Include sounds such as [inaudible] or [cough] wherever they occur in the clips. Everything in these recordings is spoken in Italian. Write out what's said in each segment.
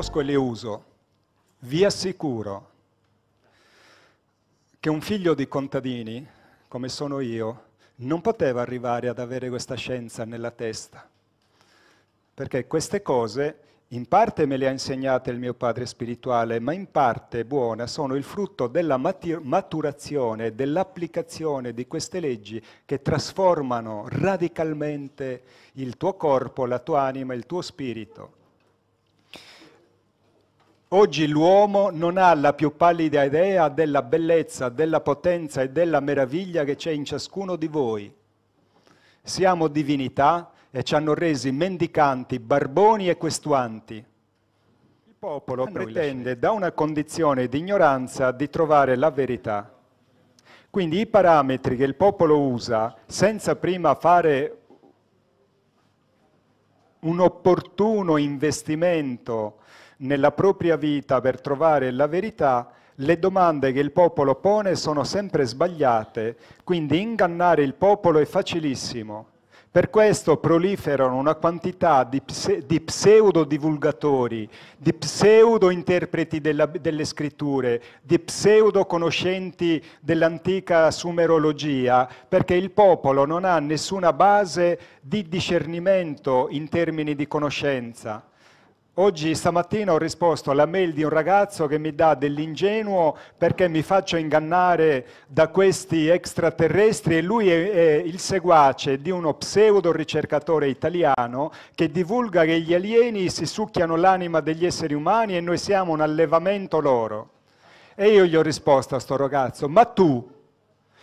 conosco e le uso. Vi assicuro che un figlio di contadini, come sono io, non poteva arrivare ad avere questa scienza nella testa, perché queste cose in parte me le ha insegnate il mio padre spirituale, ma in parte buona sono il frutto della maturazione, dell'applicazione di queste leggi che trasformano radicalmente il tuo corpo, la tua anima, il tuo spirito. Oggi l'uomo non ha la più pallida idea della bellezza, della potenza e della meraviglia che c'è in ciascuno di voi. Siamo divinità e ci hanno resi mendicanti, barboni e questuanti. Il popolo pretende da una condizione di ignoranza di trovare la verità. Quindi i parametri che il popolo usa senza prima fare un opportuno investimento nella propria vita per trovare la verità, le domande che il popolo pone sono sempre sbagliate, quindi ingannare il popolo è facilissimo. Per questo proliferano una quantità di, pse- di pseudo-divulgatori, di pseudo-interpreti della, delle scritture, di pseudo-conoscenti dell'antica sumerologia, perché il popolo non ha nessuna base di discernimento in termini di conoscenza. Oggi stamattina ho risposto alla mail di un ragazzo che mi dà dell'ingenuo perché mi faccio ingannare da questi extraterrestri e lui è, è, il seguace di uno pseudo ricercatore italiano che divulga che gli alieni si succhiano l'anima degli esseri umani e noi siamo un allevamento loro. E io gli ho risposto a sto ragazzo, ma tu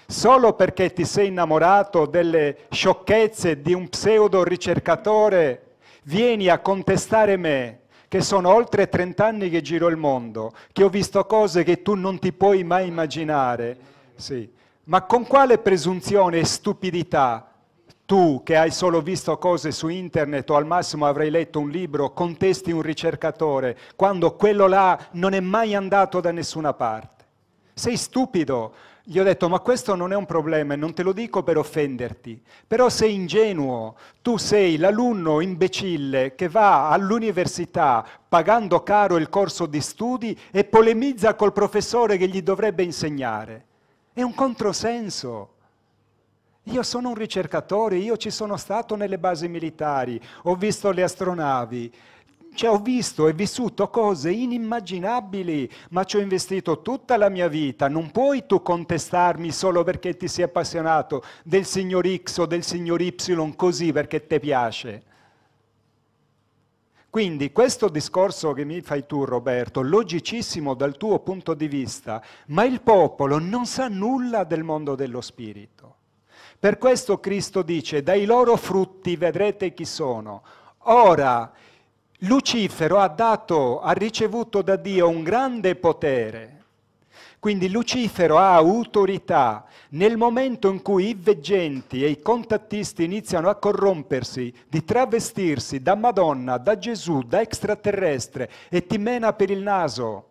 solo perché ti sei innamorato delle sciocchezze di un pseudo ricercatore vieni a contestare me che sono oltre 30 anni che giro il mondo, che ho visto cose che tu non ti puoi mai immaginare, sì. ma con quale presunzione e stupidità tu che hai solo visto cose su internet o al massimo avrai letto un libro, contesti un ricercatore quando quello là non è mai andato da nessuna parte? Sei stupido, gli ho detto, ma questo non è un problema e non te lo dico per offenderti, però sei ingenuo, tu sei l'alunno imbecille che va all'università pagando caro il corso di studi e polemizza col professore che gli dovrebbe insegnare. È un controsenso. Io sono un ricercatore, io ci sono stato nelle basi militari, ho visto le astronavi, cioè ho visto e vissuto cose inimmaginabili, ma ci ho investito tutta la mia vita. Non puoi tu contestarmi solo perché ti sei appassionato del signor X o del signor Y così perché ti piace. Quindi questo discorso che mi fai tu Roberto, logicissimo dal tuo punto di vista, ma il popolo non sa nulla del mondo dello spirito. Per questo Cristo dice, dai loro frutti vedrete chi sono. Ora, Lucifero ha, dato, ha ricevuto da Dio un grande potere, quindi Lucifero ha autorità. Nel momento in cui i veggenti e i contattisti iniziano a corrompersi, di travestirsi da Madonna, da Gesù, da extraterrestre e ti mena per il naso.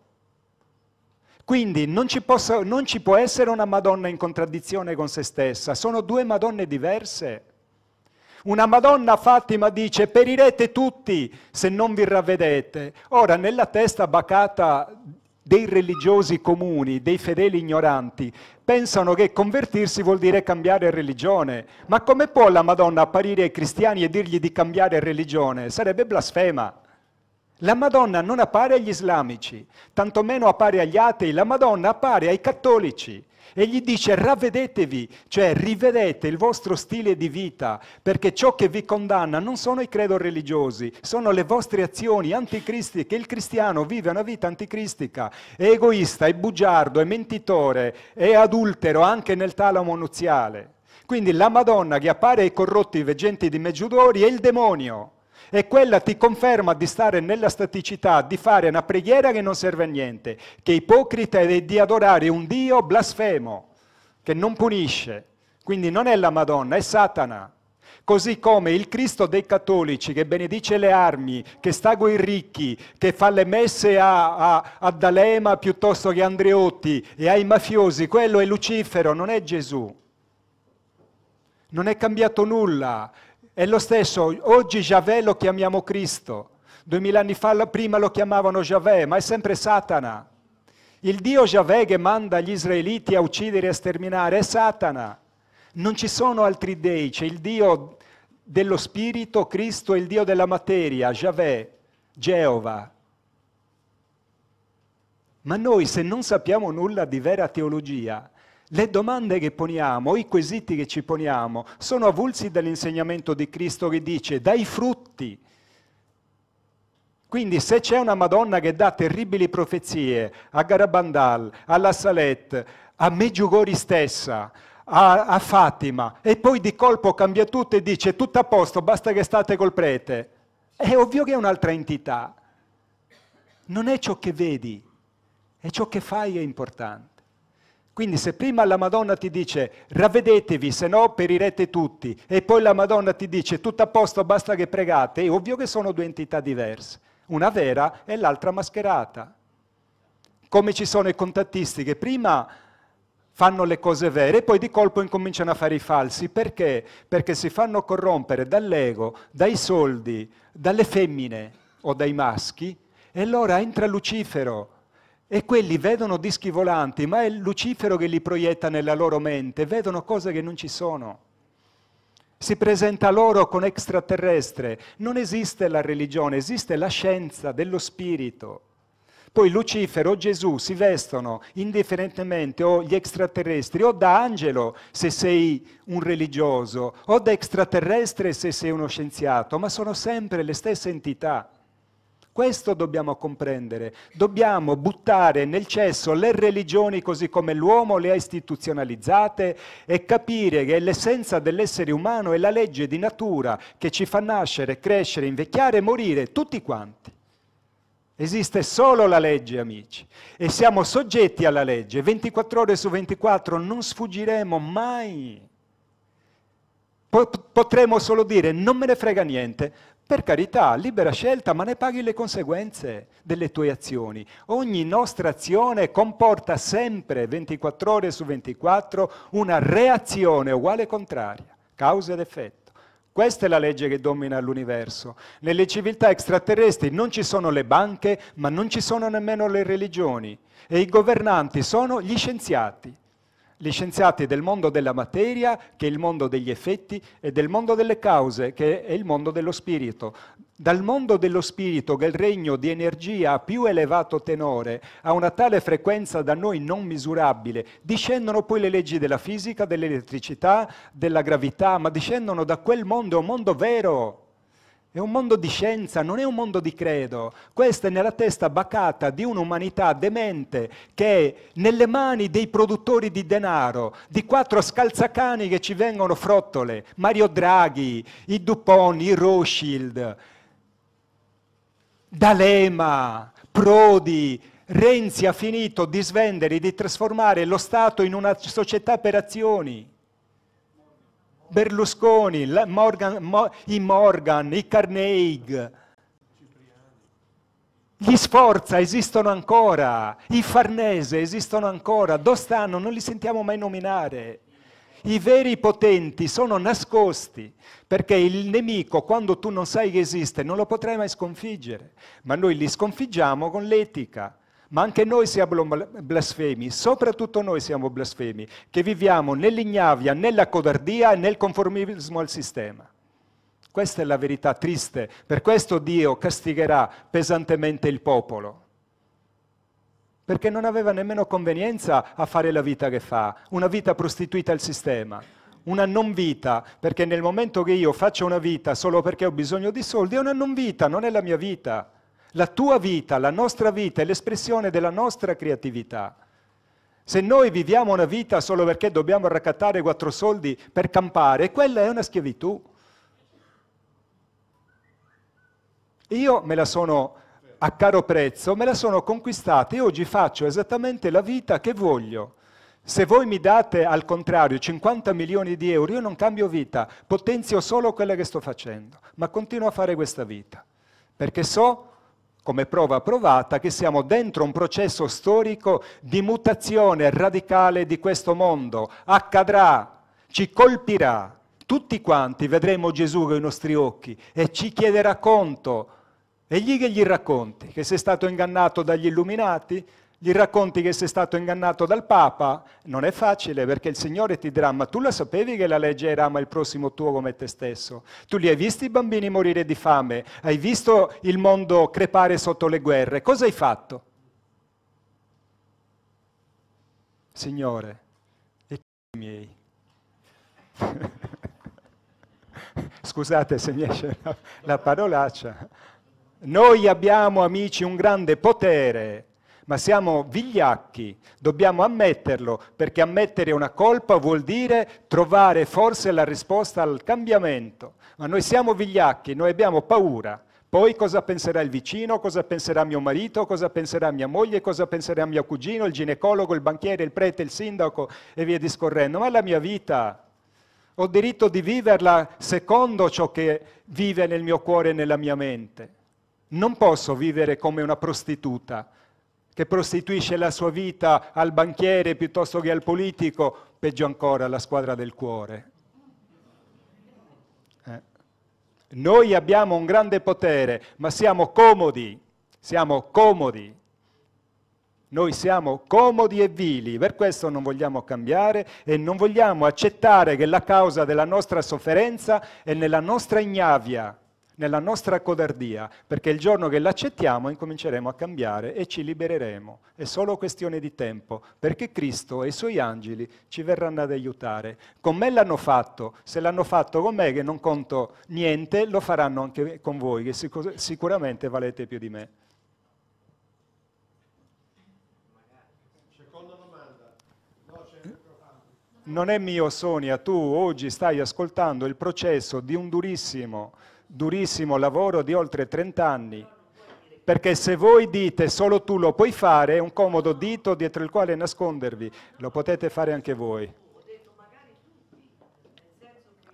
Quindi non ci, possa, non ci può essere una Madonna in contraddizione con se stessa, sono due Madonne diverse. Una Madonna Fatima dice perirete tutti se non vi ravvedete. Ora nella testa bacata dei religiosi comuni, dei fedeli ignoranti, pensano che convertirsi vuol dire cambiare religione. Ma come può la Madonna apparire ai cristiani e dirgli di cambiare religione? Sarebbe blasfema. La Madonna non appare agli islamici, tantomeno appare agli atei, la Madonna appare ai cattolici e gli dice ravvedetevi, cioè rivedete il vostro stile di vita, perché ciò che vi condanna non sono i credo religiosi, sono le vostre azioni anticristiche. Il cristiano vive una vita anticristica, è egoista, è bugiardo, è mentitore, è adultero anche nel talamo nuziale. Quindi la Madonna che appare ai corrotti veggenti di Meggiudori è il demonio e quella ti conferma di stare nella staticità, di fare una preghiera che non serve a niente, che è ipocrita ed è di adorare un Dio blasfemo, che non punisce. Quindi non è la Madonna, è Satana. Così come il Cristo dei cattolici che benedice le armi, che stagua i ricchi, che fa le messe a, a, a D'Alema piuttosto che a Andreotti e ai mafiosi, quello è Lucifero, non è Gesù. Non è cambiato nulla, è lo stesso, oggi Giavè lo chiamiamo Cristo, duemila anni fa prima lo chiamavano Giavè, ma è sempre Satana. Il Dio Giavè che manda gli israeliti a uccidere e a sterminare è Satana. Non ci sono altri dei, c'è il Dio dello spirito, Cristo e il Dio della materia, Giavè, Geova. Ma noi se non sappiamo nulla di vera teologia, le domande che poniamo, i quesiti che ci poniamo, sono avulsi dall'insegnamento di Cristo che dice dai frutti. Quindi se c'è una Madonna che dà terribili profezie a Garabandal, alla Salette, a Meggiugori stessa, a, a, Fatima, e poi di colpo cambia tutto e dice tutto a posto, basta che state col prete, è ovvio che è un'altra entità. Non è ciò che vedi, è ciò che fai che è importante. Quindi se prima la Madonna ti dice ravvedetevi, se no perirete tutti, e poi la Madonna ti dice tutto a posto, basta che pregate, è ovvio che sono due entità diverse, una vera e l'altra mascherata. Come ci sono i contattisti che prima fanno le cose vere e poi di colpo incominciano a fare i falsi. Perché? Perché si fanno corrompere dall'ego, dai soldi, dalle femmine o dai maschi, e allora entra Lucifero e quelli vedono dischi volanti, ma è Lucifero che li proietta nella loro mente, vedono cose che non ci sono. Si presenta loro con extraterrestre. Non esiste la religione, esiste la scienza dello spirito. Poi Lucifero o Gesù si vestono indifferentemente o gli extraterrestri, o da angelo se sei un religioso, o da extraterrestre se sei uno scienziato, ma sono sempre le stesse entità. Questo dobbiamo comprendere. Dobbiamo buttare nel cesso le religioni così come l'uomo le ha istituzionalizzate e capire che l'essenza dell'essere umano è la legge di natura che ci fa nascere, crescere, invecchiare e morire tutti quanti. Esiste solo la legge, amici, e siamo soggetti alla legge. 24 ore su 24 non sfuggiremo mai. Potremmo solo dire non me ne frega niente, per carità, libera scelta, ma ne paghi le conseguenze delle tue azioni. Ogni nostra azione comporta sempre, 24 ore su 24, una reazione uguale e contraria, causa ed effetto. Questa è la legge che domina l'universo. Nelle civiltà extraterrestri non ci sono le banche, ma non ci sono nemmeno le religioni. E i governanti sono gli scienziati gli scienziati del mondo della materia, che è il mondo degli effetti, e del mondo delle cause, che è il mondo dello spirito. Dal mondo dello spirito, che è il regno di energia a più elevato tenore, a una tale frequenza da noi non misurabile, discendono poi le leggi della fisica, dell'elettricità, della gravità, ma discendono da quel mondo, è un mondo vero, è un mondo di scienza, non è un mondo di credo. Questa è nella testa bacata di un'umanità demente che è nelle mani dei produttori di denaro, di quattro scalzacani che ci vengono frottole, Mario Draghi, i Dupont, i Rothschild, D'Alema, Prodi, Renzi ha finito di svendere, di trasformare lo Stato in una società per azioni. Berlusconi, Morgan, i Morgan, i Carnegie. Gli Sforza esistono ancora, i Farnese esistono ancora, dove stanno? Non li sentiamo mai nominare. I veri potenti sono nascosti, perché il nemico, quando tu non sai che esiste, non lo potrai mai sconfiggere, ma noi li sconfiggiamo con l'etica ma anche noi siamo blasfemi, soprattutto noi siamo blasfemi, che viviamo nell'ignavia, nella codardia e nel conformismo al sistema. Questa è la verità triste, per questo Dio castigherà pesantemente il popolo, perché non aveva nemmeno convenienza a fare la vita che fa, una vita prostituita al sistema, una non vita, perché nel momento che io faccio una vita solo perché ho bisogno di soldi, è una non vita, non è la mia vita. La tua vita, la nostra vita è l'espressione della nostra creatività. Se noi viviamo una vita solo perché dobbiamo raccattare quattro soldi per campare, quella è una schiavitù. Io me la sono a caro prezzo, me la sono conquistata e oggi faccio esattamente la vita che voglio. Se voi mi date al contrario 50 milioni di euro, io non cambio vita, potenzio solo quella che sto facendo, ma continuo a fare questa vita, perché so come prova provata che siamo dentro un processo storico di mutazione radicale di questo mondo. Accadrà, ci colpirà. Tutti quanti vedremo Gesù con i nostri occhi e ci chiederà conto. E gli che gli racconti? Che sei stato ingannato dagli illuminati? gli racconti che sei stato ingannato dal Papa, non è facile perché il Signore ti dirà, ma tu la sapevi che la legge era ama il prossimo tuo come te stesso? Tu li hai visti i bambini morire di fame, hai visto il mondo crepare sotto le guerre, cosa hai fatto? Signore, e i miei. [laughs] Scusate se mi esce la parolaccia. Noi abbiamo, amici, un grande potere ma siamo vigliacchi, dobbiamo ammetterlo, perché ammettere una colpa vuol dire trovare forse la risposta al cambiamento, ma noi siamo vigliacchi, noi abbiamo paura. Poi cosa penserà il vicino, cosa penserà mio marito, cosa penserà mia moglie, cosa penserà mio cugino, il ginecologo, il banchiere, il prete, il sindaco e via discorrendo. Ma è la mia vita, ho diritto di viverla secondo ciò che vive nel mio cuore e nella mia mente. Non posso vivere come una prostituta, che prostituisce la sua vita al banchiere piuttosto che al politico, peggio ancora alla squadra del cuore. Eh. Noi abbiamo un grande potere, ma siamo comodi, siamo comodi. Noi siamo comodi e vili, per questo non vogliamo cambiare e non vogliamo accettare che la causa della nostra sofferenza è nella nostra ignavia, nella nostra codardia, perché il giorno che l'accettiamo incominceremo a cambiare e ci libereremo. È solo questione di tempo, perché Cristo e i suoi angeli ci verranno ad aiutare. Con me l'hanno fatto, se l'hanno fatto con me che non conto niente, lo faranno anche con voi, che sic- sicuramente valete più di me. Non è mio Sonia, tu oggi stai ascoltando il processo di un durissimo durissimo lavoro di oltre 30 anni. Perché se voi dite solo tu lo puoi fare, è un comodo dito dietro il quale nascondervi. Lo potete fare anche voi.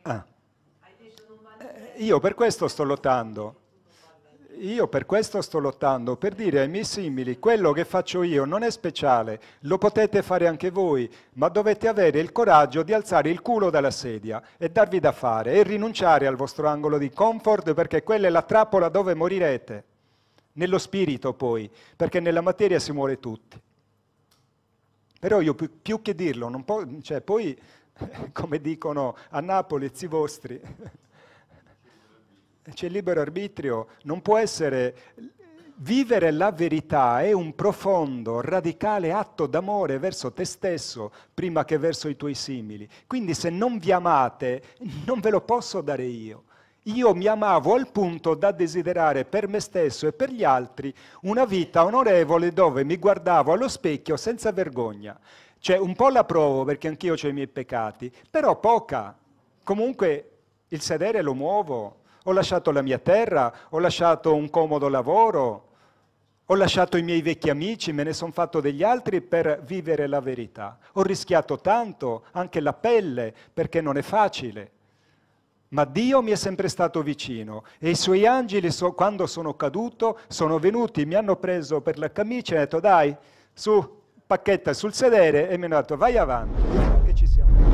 Ah. Eh, io per questo sto lottando io per questo sto lottando, per dire ai miei simili, quello che faccio io non è speciale, lo potete fare anche voi, ma dovete avere il coraggio di alzare il culo dalla sedia e darvi da fare e rinunciare al vostro angolo di comfort perché quella è la trappola dove morirete, nello spirito poi, perché nella materia si muore tutti. Però io più, più che dirlo, po- cioè, poi [laughs] come dicono a Napoli, zi vostri. [laughs] c'è il libero arbitrio, non può essere... Vivere la verità è un profondo, radicale atto d'amore verso te stesso prima che verso i tuoi simili. Quindi se non vi amate, non ve lo posso dare io. Io mi amavo al punto da desiderare per me stesso e per gli altri una vita onorevole dove mi guardavo allo specchio senza vergogna. Cioè, un po' la provo perché anch'io ho i miei peccati, però poca. Comunque il sedere lo muovo, ho lasciato la mia terra, ho lasciato un comodo lavoro, ho lasciato i miei vecchi amici, me ne sono fatto degli altri per vivere la verità. Ho rischiato tanto, anche la pelle, perché non è facile. Ma Dio mi è sempre stato vicino e i suoi angeli, so, quando sono caduto, sono venuti, mi hanno preso per la camicia e hanno detto dai, su, pacchetta sul sedere e mi hanno detto vai avanti, che ci siamo.